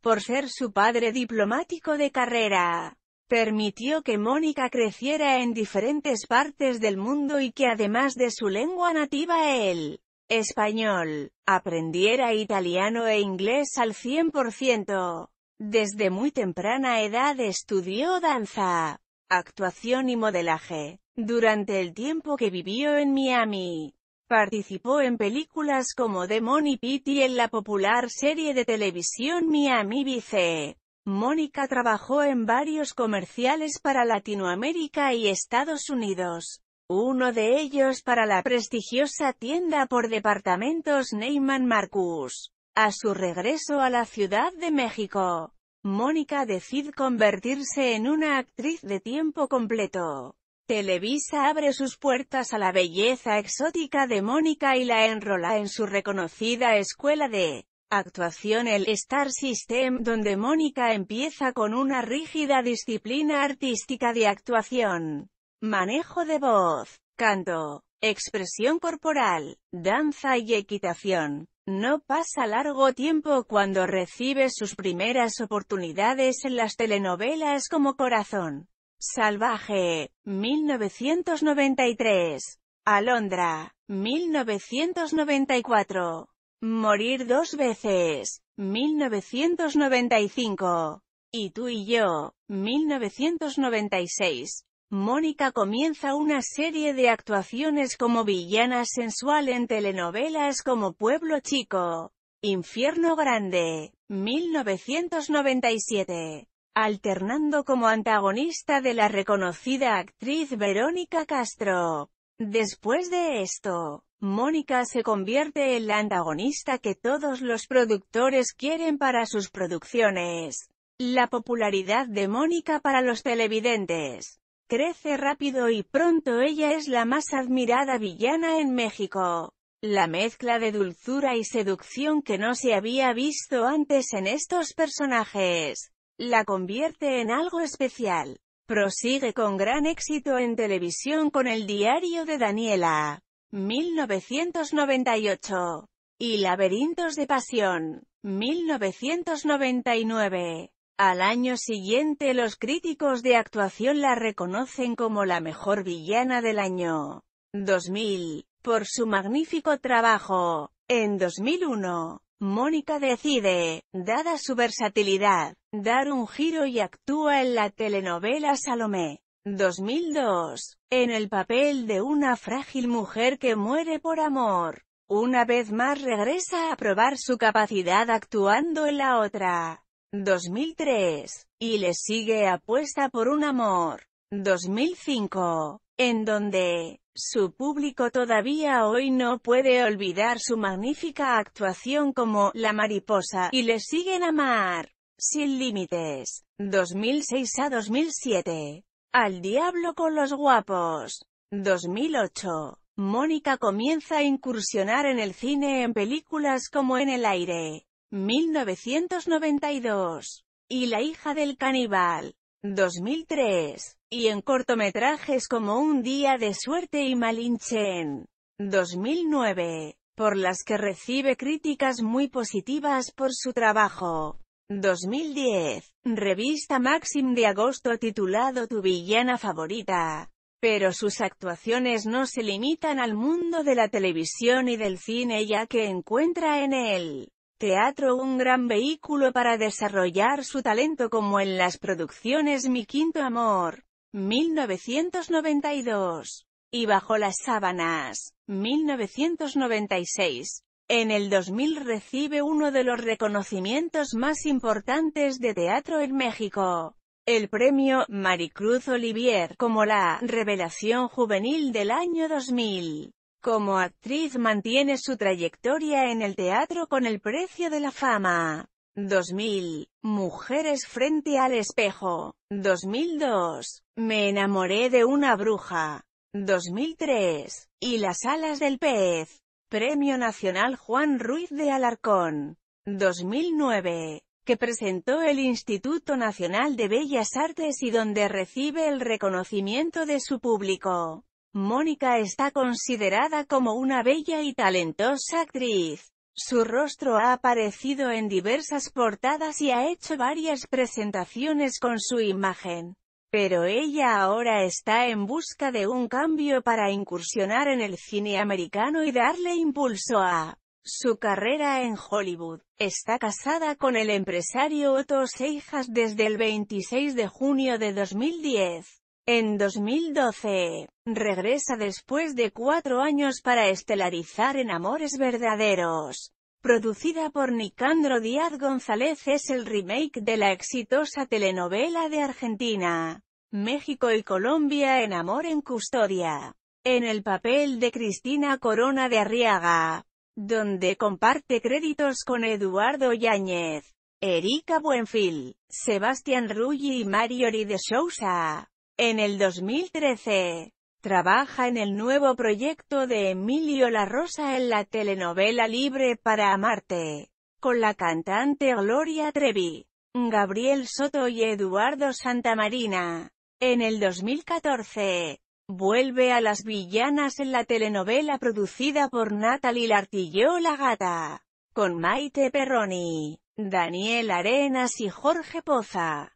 por ser su padre diplomático de carrera. Permitió que Mónica creciera en diferentes partes del mundo y que además de su lengua nativa él, español, aprendiera italiano e inglés al 100%. Desde muy temprana edad estudió danza, actuación y modelaje, durante el tiempo que vivió en Miami. Participó en películas como The Money Pit y en la popular serie de televisión Miami Vice. Mónica trabajó en varios comerciales para Latinoamérica y Estados Unidos. Uno de ellos para la prestigiosa tienda por departamentos Neyman Marcus. A su regreso a la Ciudad de México, Mónica decide convertirse en una actriz de tiempo completo. Televisa abre sus puertas a la belleza exótica de Mónica y la enrola en su reconocida escuela de actuación el Star System, donde Mónica empieza con una rígida disciplina artística de actuación, manejo de voz, canto, expresión corporal, danza y equitación. No pasa largo tiempo cuando recibe sus primeras oportunidades en las telenovelas como Corazón, Salvaje, 1993. Alondra, 1994. Morir dos veces, 1995. Y tú y yo, 1996. Mónica comienza una serie de actuaciones como villana sensual en telenovelas como Pueblo Chico, Infierno Grande, 1997 alternando como antagonista de la reconocida actriz Verónica Castro. Después de esto, Mónica se convierte en la antagonista que todos los productores quieren para sus producciones. La popularidad de Mónica para los televidentes crece rápido y pronto ella es la más admirada villana en México. La mezcla de dulzura y seducción que no se había visto antes en estos personajes la convierte en algo especial. Prosigue con gran éxito en televisión con el diario de Daniela, 1998, y Laberintos de Pasión, 1999. Al año siguiente los críticos de actuación la reconocen como la mejor villana del año 2000, por su magnífico trabajo. En 2001, Mónica decide, dada su versatilidad, dar un giro y actúa en la telenovela Salomé. 2002, en el papel de una frágil mujer que muere por amor. Una vez más regresa a probar su capacidad actuando en la otra. 2003, y le sigue apuesta por un amor. 2005, en donde, su público todavía hoy no puede olvidar su magnífica actuación como «La mariposa», y le siguen a Sin límites. 2006 a 2007. Al diablo con los guapos. 2008. Mónica comienza a incursionar en el cine en películas como En el aire. 1992. Y La hija del caníbal. 2003, y en cortometrajes como Un día de suerte y Malinchen. 2009, por las que recibe críticas muy positivas por su trabajo. 2010, revista Maxim de agosto titulado Tu villana favorita. Pero sus actuaciones no se limitan al mundo de la televisión y del cine ya que encuentra en él teatro un gran vehículo para desarrollar su talento como en las producciones Mi Quinto Amor, 1992, y Bajo las Sábanas, 1996. En el 2000 recibe uno de los reconocimientos más importantes de teatro en México, el premio Maricruz Olivier como la revelación juvenil del año 2000. Como actriz mantiene su trayectoria en el teatro con El precio de la fama. 2000. Mujeres frente al espejo. 2002. Me enamoré de una bruja. 2003. Y las alas del pez. Premio Nacional Juan Ruiz de Alarcón. 2009 que presentó el Instituto Nacional de Bellas Artes y donde recibe el reconocimiento de su público. Mónica está considerada como una bella y talentosa actriz. Su rostro ha aparecido en diversas portadas y ha hecho varias presentaciones con su imagen. Pero ella ahora está en busca de un cambio para incursionar en el cine americano y darle impulso a su carrera en Hollywood. Está casada con el empresario Otto Seijas desde el 26 de junio de 2010. En 2012, regresa después de cuatro años para estelarizar en Amores Verdaderos. Producida por Nicandro Díaz González es el remake de la exitosa telenovela de Argentina, México y Colombia en Amor en Custodia. En el papel de Cristina Corona de Arriaga, donde comparte créditos con Eduardo Yáñez, Erika Buenfil, Sebastián Ruggi y Mariori de Sousa. En el 2013, trabaja en el nuevo proyecto de Emilio La Rosa en la telenovela Libre para Amarte, con la cantante Gloria Trevi, Gabriel Soto y Eduardo Santamarina. En el 2014, vuelve a las villanas en la telenovela producida por Natalie Lartillo La Gata, con Maite Perroni, Daniel Arenas y Jorge Poza.